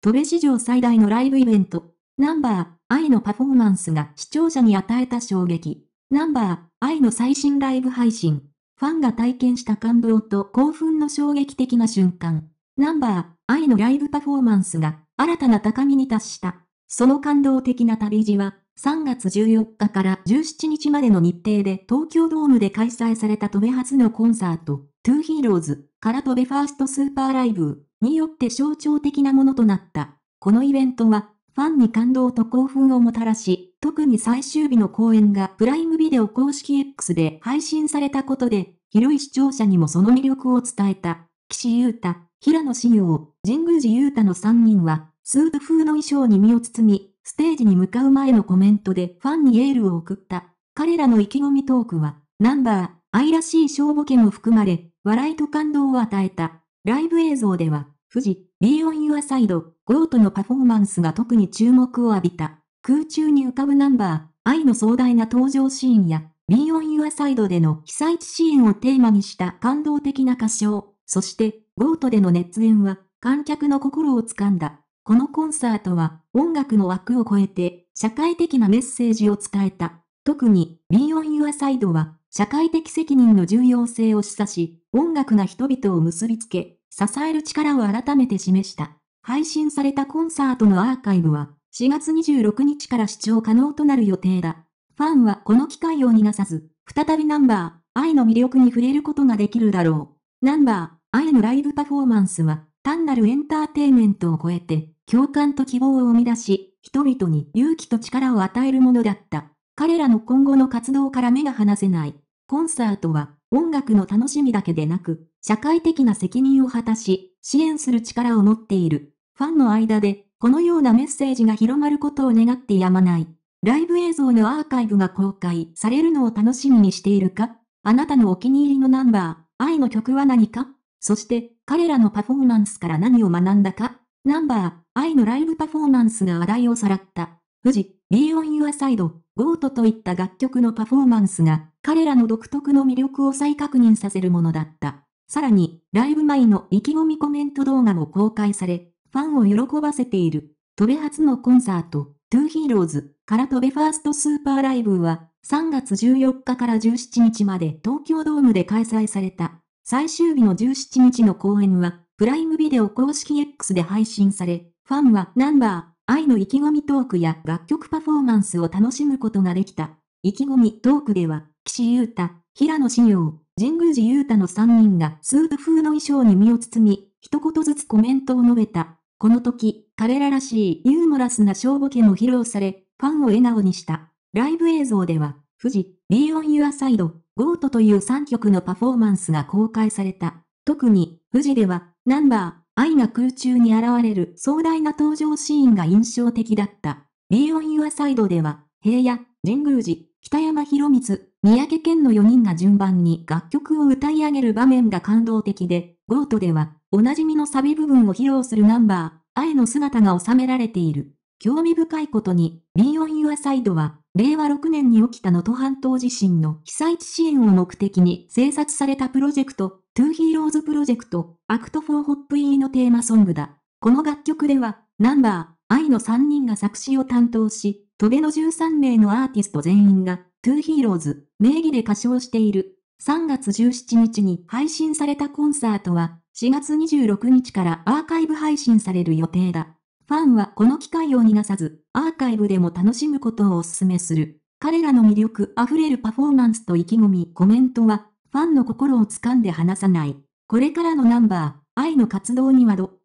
戸部史上最大のライブイベント、ナンバー、愛のパフォーマンスが視聴者に与えた衝撃。ナンバー、愛の最新ライブ配信。ファンが体験した感動と興奮の衝撃的な瞬間。ナンバー、愛のライブパフォーマンスが新たな高みに達した。その感動的な旅路は、3月14日から17日までの日程で東京ドームで開催された戸部初のコンサート。トゥーヒーローズから飛べファーストスーパーライブによって象徴的なものとなった。このイベントは、ファンに感動と興奮をもたらし、特に最終日の公演がプライムビデオ公式 X で配信されたことで、広い視聴者にもその魅力を伝えた。岸優太、平野紫耀、神宮寺優太の3人は、スープ風の衣装に身を包み、ステージに向かう前のコメントでファンにエールを送った。彼らの意気込みトークは、ナンバー、愛らしい小ボケも含まれ、笑いと感動を与えた。ライブ映像では、富士、ビーオンユアサイド、ゴートのパフォーマンスが特に注目を浴びた。空中に浮かぶナンバー、愛の壮大な登場シーンや、ビ y o u ユアサイドでの被災地支援をテーマにした感動的な歌唱、そして、ゴートでの熱演は、観客の心を掴んだ。このコンサートは、音楽の枠を超えて、社会的なメッセージを伝えた。特に、ビ y o u ユアサイドは、社会的責任の重要性を示唆し、音楽が人々を結びつけ、支える力を改めて示した。配信されたコンサートのアーカイブは、4月26日から視聴可能となる予定だ。ファンはこの機会を逃がさず、再びナンバー、愛の魅力に触れることができるだろう。ナンバー、愛のライブパフォーマンスは、単なるエンターテイメントを超えて、共感と希望を生み出し、人々に勇気と力を与えるものだった。彼らの今後の活動から目が離せない。コンサートは音楽の楽しみだけでなく、社会的な責任を果たし、支援する力を持っている。ファンの間で、このようなメッセージが広まることを願ってやまない。ライブ映像のアーカイブが公開されるのを楽しみにしているかあなたのお気に入りのナンバー、愛の曲は何かそして、彼らのパフォーマンスから何を学んだかナンバー、愛のライブパフォーマンスが話題をさらった。富士 Be on your side、GOAT といった楽曲のパフォーマンスが彼らの独特の魅力を再確認させるものだった。さらに、ライブ前の意気込みコメント動画も公開され、ファンを喜ばせている。トベ初のコンサート、トゥーヒーローズからトベファーストスーパーライブは3月14日から17日まで東京ドームで開催された。最終日の17日の公演は、プライムビデオ公式 X で配信され、ファンはナンバー愛の意気込みトークや楽曲パフォーマンスを楽しむことができた。意気込みトークでは、岸優太、平野志陽、神宮寺優太の3人がスープ風の衣装に身を包み、一言ずつコメントを述べた。この時、彼ららしいユーモラスな小ボケも披露され、ファンを笑顔にした。ライブ映像では、富士、Be on your side、ゴートという3曲のパフォーマンスが公開された。特に、富士では、ナンバー、愛が空中に現れる壮大な登場シーンが印象的だった。Be on your side では、平野、神宮寺、北山博光、三宅健の4人が順番に楽曲を歌い上げる場面が感動的で、ゴートでは、おなじみのサビ部分を披露するナンバー、愛の姿が収められている。興味深いことに、Be on your side は、令和6年に起きた能登半島地震の被災地支援を目的に制作されたプロジェクト、トゥーヒーローズプロジェクト、アクトフォーホップイーのテーマソングだ。この楽曲では、ナンバー、愛の3人が作詞を担当し、トベの13名のアーティスト全員が、トゥーヒーローズ、名義で歌唱している。3月17日に配信されたコンサートは、4月26日からアーカイブ配信される予定だ。ファンはこの機会を逃がさず、アーカイブでも楽しむことをお勧めする。彼らの魅力あふれるパフォーマンスと意気込み、コメントは、ファンの心を掴んで離さない。これからのナンバー、愛の活動にはど、